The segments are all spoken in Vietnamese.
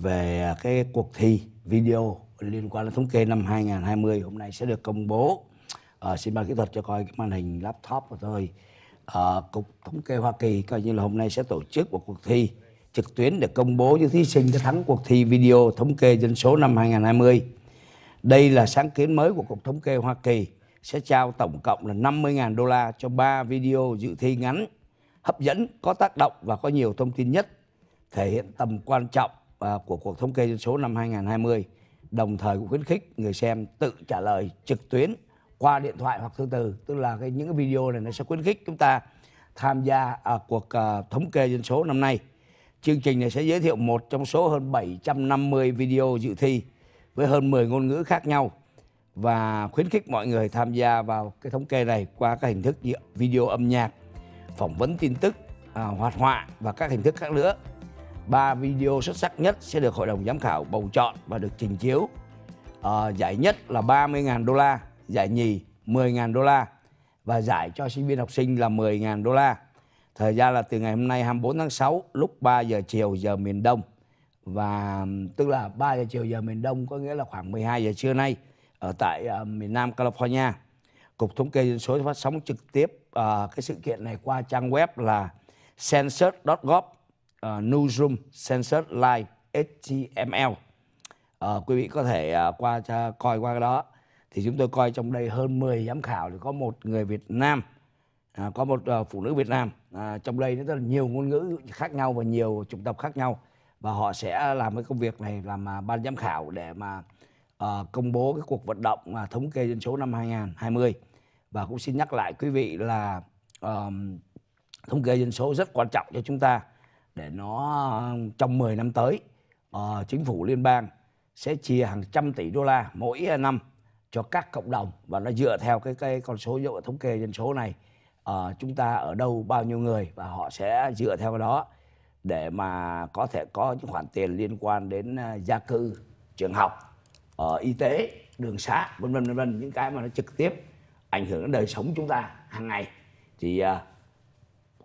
về à, cái cuộc thi video liên quan đến thống kê năm 2020 hôm nay sẽ được công bố. À, xin ban kỹ thuật cho coi cái màn hình laptop của tôi. À, Cục Thống kê Hoa Kỳ coi như là hôm nay sẽ tổ chức một cuộc thi trực tuyến để công bố những thí sinh đã thắng cuộc thi video thống kê dân số năm 2020. Đây là sáng kiến mới của Cục Thống kê Hoa Kỳ sẽ trao tổng cộng là 50.000 đô la cho 3 video dự thi ngắn hấp dẫn, có tác động và có nhiều thông tin nhất thể hiện tầm quan trọng À, của cuộc thống kê dân số năm 2020 đồng thời cũng khuyến khích người xem tự trả lời trực tuyến qua điện thoại hoặc thư từ tức là cái những cái video này nó sẽ khuyến khích chúng ta tham gia à, cuộc à, thống kê dân số năm nay chương trình này sẽ giới thiệu một trong số hơn 750 video dự thi với hơn 10 ngôn ngữ khác nhau và khuyến khích mọi người tham gia vào cái thống kê này qua các hình thức video âm nhạc phỏng vấn tin tức à, hoạt họa và các hình thức khác nữa ba video xuất sắc nhất sẽ được hội đồng giám khảo bầu chọn và được trình chiếu. À, giải nhất là 30.000 đô la, giải nhì 10.000 đô la và giải cho sinh viên học sinh là 10.000 đô la. Thời gian là từ ngày hôm nay 24 tháng 6 lúc 3 giờ chiều giờ miền Đông và tức là 3 giờ chiều giờ miền Đông có nghĩa là khoảng 12 giờ trưa nay ở tại uh, miền Nam California. Cục thống kê dân số phát sóng trực tiếp uh, cái sự kiện này qua trang web là census.gov uh, Newsroom sensor, Live HTML. Uh, ờ, quý vị có thể uh, qua uh, coi qua cái đó. Thì chúng tôi coi trong đây hơn 10 giám khảo thì có một người Việt Nam, uh, có một uh, phụ nữ Việt Nam. Uh, trong đây rất là nhiều ngôn ngữ khác nhau và nhiều chủng tộc khác nhau và họ sẽ làm cái công việc này làm uh, ban giám khảo để mà uh, công bố cái cuộc vận động uh, thống kê dân số năm 2020 và cũng xin nhắc lại quý vị là uh, thống kê dân số rất quan trọng cho chúng ta để nó trong 10 năm tới uh, chính phủ liên bang sẽ chia hàng trăm tỷ đô la mỗi năm cho các cộng đồng và nó dựa theo cái cái con số dựa thống kê dân số này uh, chúng ta ở đâu bao nhiêu người và họ sẽ dựa theo đó để mà có thể có những khoản tiền liên quan đến uh, gia cư trường học uh, y tế đường xá, vân vân vân vân những cái mà nó trực tiếp ảnh hưởng đến đời sống chúng ta hàng ngày thì uh,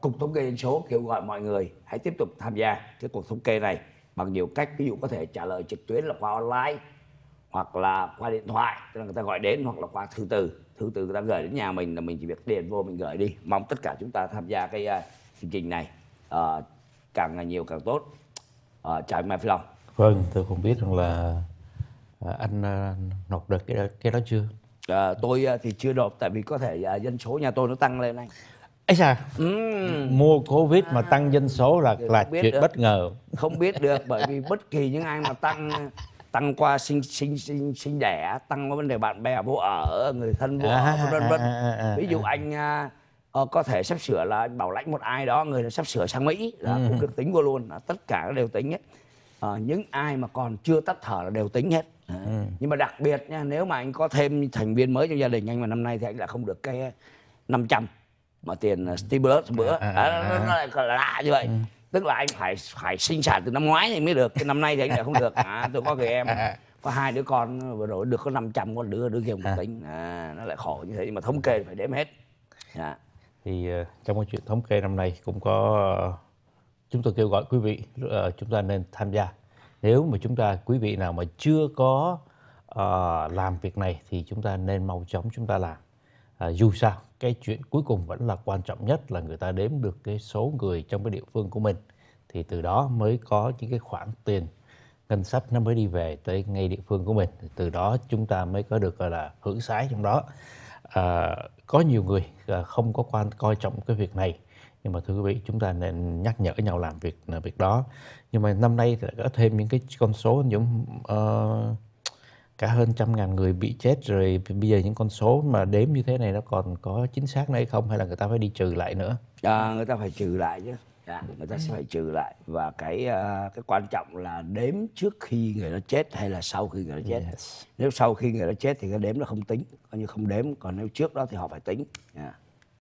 Cục Thống kê Dân số kêu gọi mọi người hãy tiếp tục tham gia cái cuộc thống kê này bằng nhiều cách. Ví dụ có thể trả lời trực tuyến là qua online hoặc là qua điện thoại, tức là người ta gọi đến hoặc là qua thư từ. Thư từ người ta gửi đến nhà mình là mình chỉ việc điền vô mình gửi đi. Mong tất cả chúng ta tham gia cái uh, chương trình này uh, càng nhiều càng tốt. Uh, chào Mai Phi Long. Vâng, tôi không biết rằng là anh nộp được cái, cái đó chưa? À, tôi thì chưa nộp tại vì có thể à, dân số nhà tôi nó tăng lên anh ấy sao ừ. mua covid mà tăng dân số là Được, là chuyện được. bất ngờ không biết được bởi vì bất kỳ những ai mà tăng tăng qua sinh sinh sinh sinh đẻ tăng qua vấn đề bạn bè vô ở người thân vô à, ở à, vân vân à, ví dụ anh uh, có thể sắp sửa là bảo lãnh một ai đó người sắp sửa sang mỹ là ừ. cũng được tính vô luôn là tất cả đều tính hết uh, những ai mà còn chưa tắt thở là đều tính hết ừ. nhưng mà đặc biệt nha nếu mà anh có thêm thành viên mới trong gia đình anh mà năm nay thì anh là không được cái 500 trăm mà tiền ờ, stimulus à, bữa à, à, à, nó à. lại lạ như vậy ừ. tức là anh phải phải sinh sản từ năm ngoái thì mới được cái năm nay thì anh lại không được à, tôi có người em à, có hai đứa con vừa rồi được có 500 con đứa đứa kia một tính à, nó lại khổ như thế nhưng mà thống kê phải đếm hết à. thì ờ, trong cái chuyện thống kê năm nay cũng có chúng tôi kêu gọi quý vị ờ, chúng ta nên tham gia nếu mà chúng ta quý vị nào mà chưa có uh, làm việc này thì chúng ta nên mau chóng chúng ta làm à, dù sao cái chuyện cuối cùng vẫn là quan trọng nhất là người ta đếm được cái số người trong cái địa phương của mình thì từ đó mới có những cái khoản tiền ngân sách nó mới đi về tới ngay địa phương của mình từ đó chúng ta mới có được gọi là hưởng sái trong đó à, có nhiều người à, không có quan coi trọng cái việc này nhưng mà thưa quý vị chúng ta nên nhắc nhở nhau làm việc việc đó nhưng mà năm nay thì có thêm những cái con số những uh, ờ, cả hơn trăm ngàn người bị chết rồi bây giờ những con số mà đếm như thế này nó còn có chính xác nữa hay không hay là người ta phải đi trừ lại nữa à, người ta phải trừ lại chứ à, người ta sẽ phải trừ lại và cái uh, cái quan trọng là đếm trước khi người đó chết hay là sau khi người đó chết yes. nếu sau khi người đó chết thì cái đếm nó không tính coi như không đếm còn nếu trước đó thì họ phải tính yeah. Dạ.